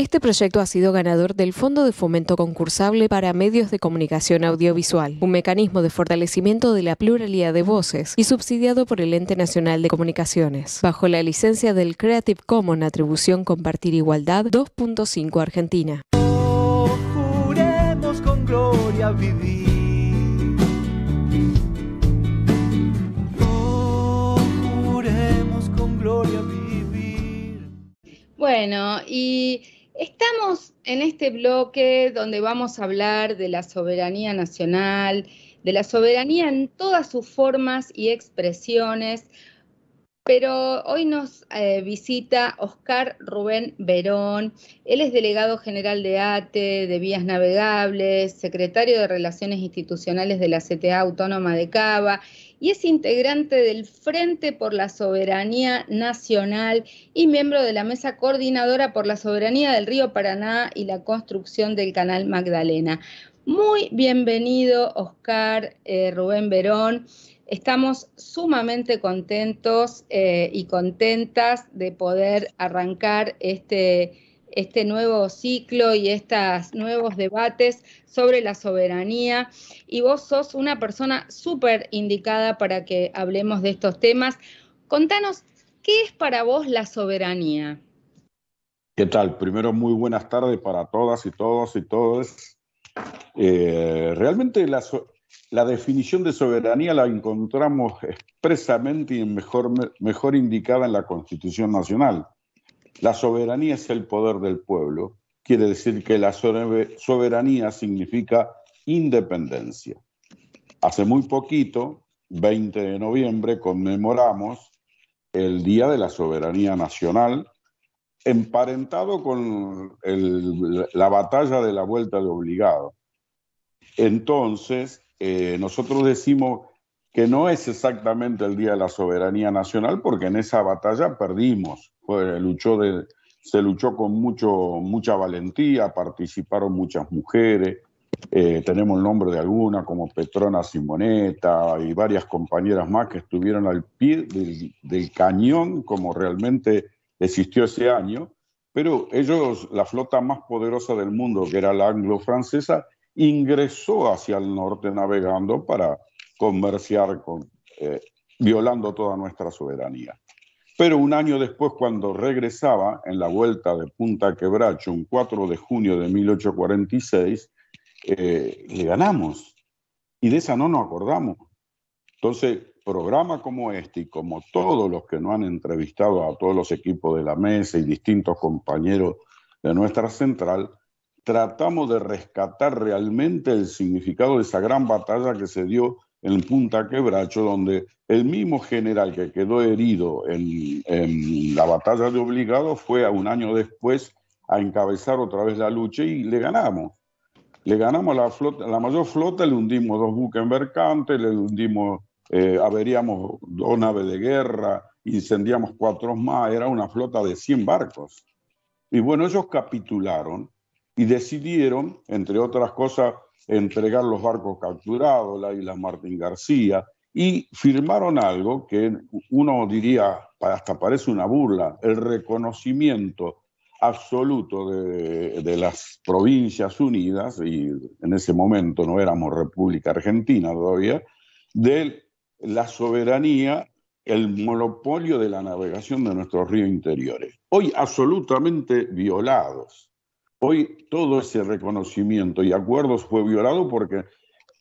Este proyecto ha sido ganador del Fondo de Fomento Concursable para Medios de Comunicación Audiovisual, un mecanismo de fortalecimiento de la pluralidad de voces y subsidiado por el Ente Nacional de Comunicaciones, bajo la licencia del Creative Commons Atribución Compartir Igualdad 2.5 Argentina. Oh, bueno, y Estamos en este bloque donde vamos a hablar de la soberanía nacional, de la soberanía en todas sus formas y expresiones, pero hoy nos eh, visita Oscar Rubén Verón. Él es delegado general de ATE, de Vías Navegables, secretario de Relaciones Institucionales de la CTA Autónoma de Cava y es integrante del Frente por la Soberanía Nacional y miembro de la Mesa Coordinadora por la Soberanía del Río Paraná y la construcción del Canal Magdalena. Muy bienvenido, Oscar eh, Rubén Verón. Estamos sumamente contentos eh, y contentas de poder arrancar este, este nuevo ciclo y estos nuevos debates sobre la soberanía. Y vos sos una persona súper indicada para que hablemos de estos temas. Contanos, ¿qué es para vos la soberanía? ¿Qué tal? Primero, muy buenas tardes para todas y todos y todos. Eh, realmente la, la definición de soberanía la encontramos expresamente y mejor, mejor indicada en la Constitución Nacional. La soberanía es el poder del pueblo. Quiere decir que la soberanía significa independencia. Hace muy poquito, 20 de noviembre, conmemoramos el Día de la Soberanía Nacional, emparentado con la batalla de la Vuelta de Obligado. Entonces, eh, nosotros decimos que no es exactamente el Día de la Soberanía Nacional, porque en esa batalla perdimos. luchó se luchó con mucho, mucha valentía, participaron muchas mujeres. Eh, tenemos el nombre de alguna, como Petrona Simoneta y varias compañeras más que estuvieron al pie del cañón, como realmente existió ese año. Pero ellos, la flota más poderosa del mundo, que era la anglo-francesa, ingresó hacia el norte navegando para comerciar con, eh, violando toda nuestra soberanía. Pero un año después, cuando regresaba en la vuelta de Punta Quebracho, un 4 de junio de 1846, eh, le ganamos. Y de esa no nos acordamos. Entonces, programa como este y como todos los que no han entrevistado a todos los equipos de la mesa y distintos compañeros de nuestra central, tratamos de rescatar realmente el significado de esa gran batalla que se dio en Punta Quebracho, donde el mismo general que quedó herido en, la batalla de Obligado fue a un año después a encabezar otra vez la lucha y le ganamos. Le ganamos la, la mayor flota, le hundimos dos buques mercantes, le hundimos, eh, averiamos dos naves de guerra, incendiamos cuatro más, era una flota de 100 barcos. Y bueno, ellos capitularon y decidieron, entre otras cosas, entregar los barcos capturados, la isla Martín García, y firmaron algo que uno diría, hasta parece una burla, el reconocimiento absoluto de, de, las provincias unidas, y en ese momento no éramos República Argentina todavía, de la soberanía, el monopolio de la navegación de nuestros ríos interiores, hoy absolutamente violados. Hoy todo ese reconocimiento y acuerdos fue violado porque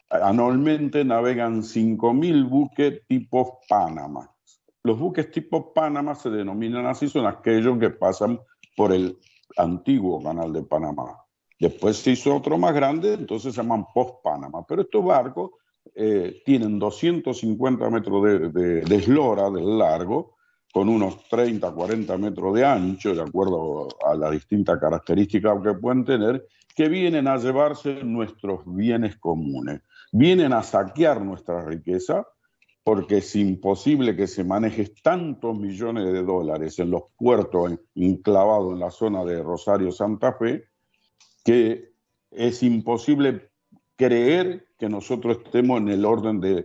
anualmente navegan 5.000 buques tipo Panamá. Los buques tipo Panamá se denominan así, son aquellos que pasan por el antiguo canal de Panamá. Después se hizo otro más grande, entonces se llaman post-Panamá. Pero estos barcos eh, tienen 250 metros de eslora, de largo, con unos 30, 40 metros de ancho, de acuerdo a las distintas características que pueden tener, que vienen a llevarse nuestros bienes comunes, vienen a saquear nuestra riqueza, porque es imposible que se maneje tantos millones de dólares en los puertos enclavados en la zona de Rosario Santa Fe, que es imposible creer que nosotros estemos en el orden de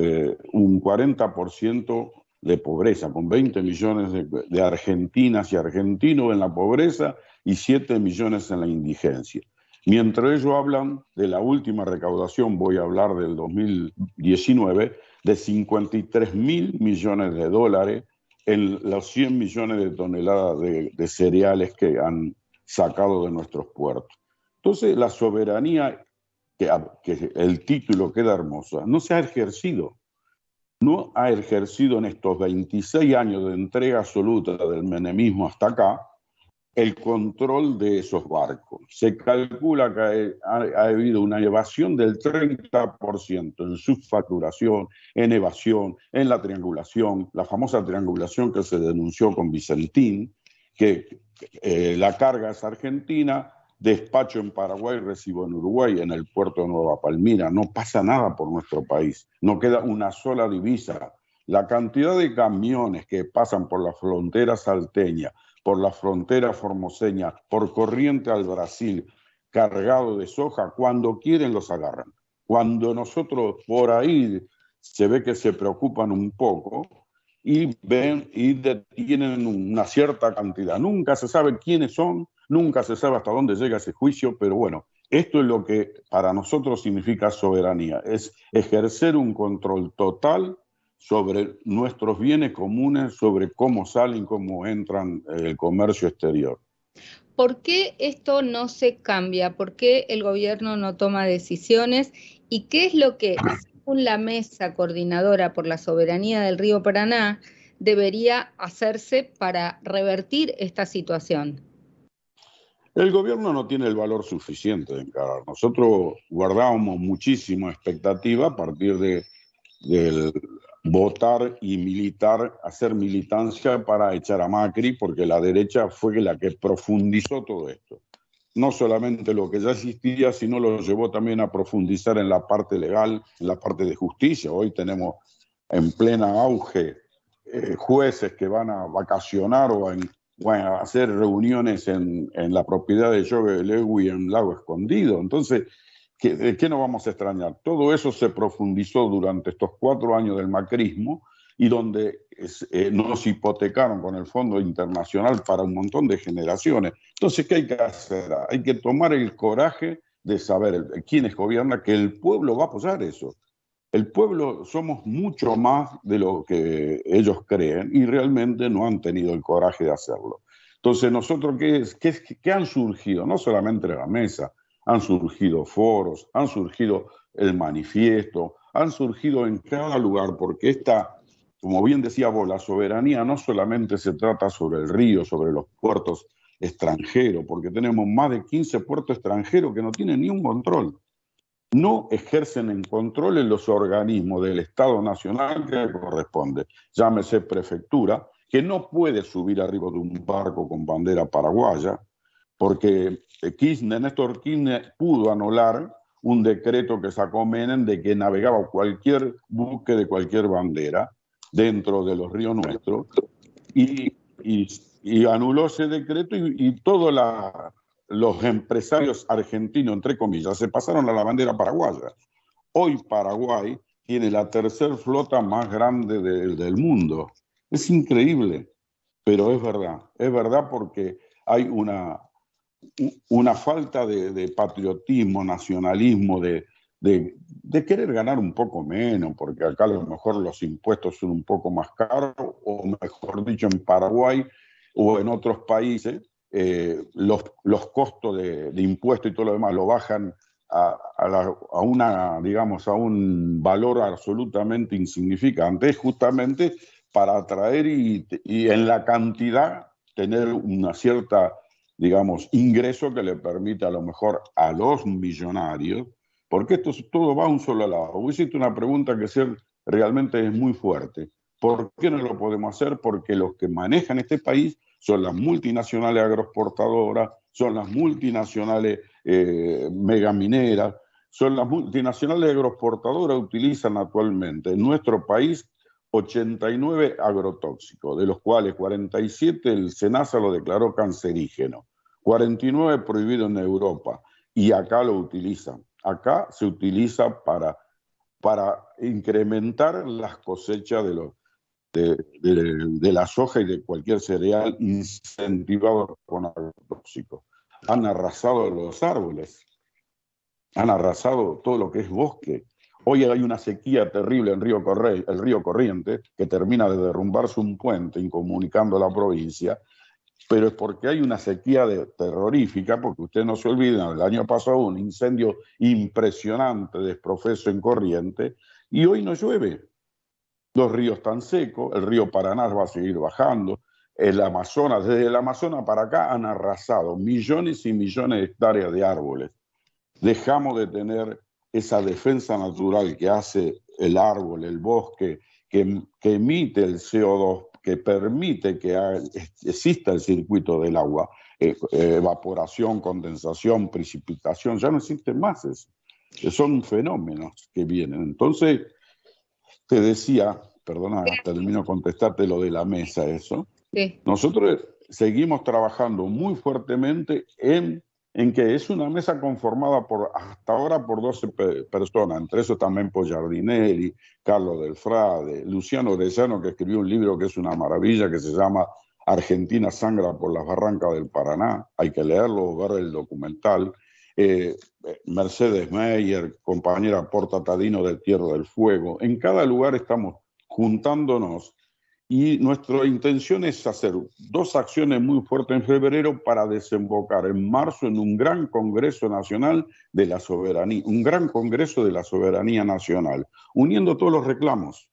eh, un 40% de pobreza, con 20 millones de, argentinas y argentinos en la pobreza y 7 millones en la indigencia. Mientras ellos hablan de la última recaudación, voy a hablar del 2019, de 53 mil millones de dólares en los 100 millones de toneladas de, cereales que han sacado de nuestros puertos. Entonces, la soberanía, que, que el título queda hermosa, no se ha ejercido no ha ejercido en estos 26 años de entrega absoluta del menemismo hasta acá el control de esos barcos. Se calcula que ha, habido una evasión del 30% en facturación, en evasión, en la triangulación, la famosa triangulación que se denunció con Vicentín, que eh, la carga es argentina, despacho en Paraguay, recibo en Uruguay, en el puerto de Nueva Palmira. No pasa nada por nuestro país, no queda una sola divisa. La cantidad de camiones que pasan por la frontera salteña, por la frontera formoseña, por corriente al Brasil, cargado de soja, cuando quieren los agarran. Cuando nosotros por ahí se ve que se preocupan un poco y ven y detienen una cierta cantidad. Nunca se sabe quiénes son, Nunca se sabe hasta dónde llega ese juicio, pero bueno, esto es lo que para nosotros significa soberanía, es ejercer un control total sobre nuestros bienes comunes, sobre cómo salen, cómo entran eh, el comercio exterior. ¿Por qué esto no se cambia? ¿Por qué el gobierno no toma decisiones? ¿Y qué es lo que, según la mesa coordinadora por la soberanía del río Paraná, debería hacerse para revertir esta situación? El gobierno no tiene el valor suficiente de encarar. Nosotros guardábamos muchísima expectativa a partir de, del votar y militar, hacer militancia para echar a Macri, porque la derecha fue la que profundizó todo esto. No solamente lo que ya existía, sino lo llevó también a profundizar en la parte legal, en la parte de justicia. Hoy tenemos en plena auge eh, jueces que van a vacacionar o a, bueno, hacer reuniones en, en la propiedad de Jove Lewi en Lago Escondido. Entonces, ¿qué, ¿de qué nos vamos a extrañar? Todo eso se profundizó durante estos cuatro años del macrismo y donde eh, nos hipotecaron con el Fondo Internacional para un montón de generaciones. Entonces, ¿qué hay que hacer? Hay que tomar el coraje de saber quiénes gobiernan, que el pueblo va a apoyar eso. El pueblo somos mucho más de lo que ellos creen y realmente no han tenido el coraje de hacerlo. Entonces, nosotros, que es? han surgido? No solamente la mesa, han surgido foros, han surgido el manifiesto, han surgido en cada lugar, porque esta, como bien decía vos, la soberanía no solamente se trata sobre el río, sobre los puertos extranjeros, porque tenemos más de 15 puertos extranjeros que no tienen ni un control no ejercen en control en los organismos del Estado Nacional que corresponde, llámese prefectura, que no puede subir arriba de un barco con bandera paraguaya, porque eh, Kirchner, Néstor Kirchner pudo anular un decreto que sacó Menem de que navegaba cualquier buque de cualquier bandera dentro de los ríos nuestros, y, anuló ese decreto y, y toda la, los empresarios argentinos, entre comillas, se pasaron a la bandera paraguaya. Hoy Paraguay tiene la tercera flota más grande del mundo. Es increíble, pero es verdad. Es verdad porque hay una, una falta de, patriotismo, nacionalismo, de, de, de, querer ganar un poco menos, porque acá a lo mejor los impuestos son un poco más caros, o mejor dicho, en Paraguay o en otros países, eh, los, costos de, impuestos y todo lo demás lo bajan a, una, digamos, a un valor absolutamente insignificante, justamente para atraer y, en la cantidad tener una cierta, digamos, ingreso que le permita a lo mejor a los millonarios, porque esto todo va a un solo lado. una pregunta que realmente es muy fuerte. ¿Por qué no lo podemos hacer? Porque los que manejan este país son las multinacionales agroexportadoras, son las multinacionales eh, megamineras, son las multinacionales agroexportadoras utilizan actualmente en nuestro país 89 agrotóxicos, de los cuales 47 el SENASA lo declaró cancerígeno, 49 prohibido en Europa y acá lo utilizan. Acá se utiliza para, para incrementar las cosechas de los, de, la soja y de cualquier cereal incentivado con agrotóxico Han arrasado los árboles, han arrasado todo lo que es bosque. Hoy hay una sequía terrible en Río el río Corriente, que termina de derrumbarse un puente incomunicando la provincia, pero es porque hay una sequía de, terrorífica, porque ustedes no se olvidan, el año pasado un incendio impresionante, desprofeso en Corriente, y hoy no llueve. Los ríos están secos, el río Paraná va a seguir bajando, el Amazonas, desde el Amazonas para acá han arrasado millones y millones de hectáreas de árboles. Dejamos de tener esa defensa natural que hace el árbol, el bosque, que, emite el CO2, que permite que exista el circuito del agua, eh, evaporación, condensación, precipitación, ya no existen más eso. Son fenómenos que vienen. Entonces, te decía, perdona, termino contestarte lo de la mesa, eso. Nosotros seguimos trabajando muy fuertemente en, en que es una mesa conformada por hasta ahora por 12 personas, entre eso también Jardinelli, Carlos Delfrade, Luciano Orellano, que escribió un libro que es una maravilla, que se llama Argentina sangra por las barrancas del Paraná, hay que leerlo, ver el documental, eh, Mercedes Meyer, compañera Porta Tadino de Tierra del Fuego. En cada lugar estamos juntándonos y nuestra intención es hacer dos acciones muy fuertes en febrero para desembocar en marzo en un gran Congreso Nacional de la Soberanía, un gran Congreso de la Soberanía Nacional, uniendo todos los reclamos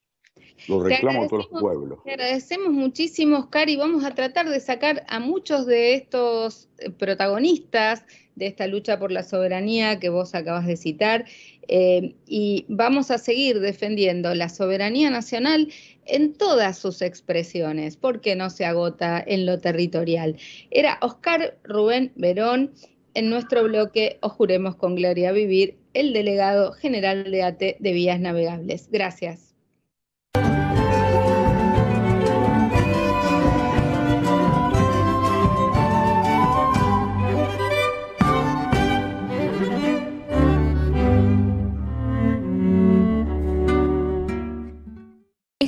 lo reclamo todos los pueblos. Te agradecemos muchísimo, Oscar, y vamos a tratar de sacar a muchos de estos eh, protagonistas de esta lucha por la soberanía que vos acabas de citar. Eh, y vamos a seguir defendiendo la soberanía nacional en todas sus expresiones, porque no se agota en lo territorial. Era Oscar Rubén Verón en nuestro bloque Os Juremos con Gloria Vivir, el delegado general de ATE de Vías Navegables. Gracias.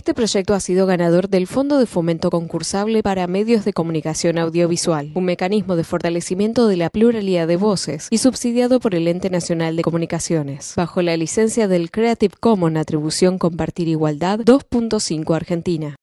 Este proyecto ha sido ganador del Fondo de Fomento Concursable para Medios de Comunicación Audiovisual, un mecanismo de fortalecimiento de la pluralidad de voces y subsidiado por el Ente Nacional de Comunicaciones, bajo la licencia del Creative Commons Atribución Compartir Igualdad 2.5 Argentina.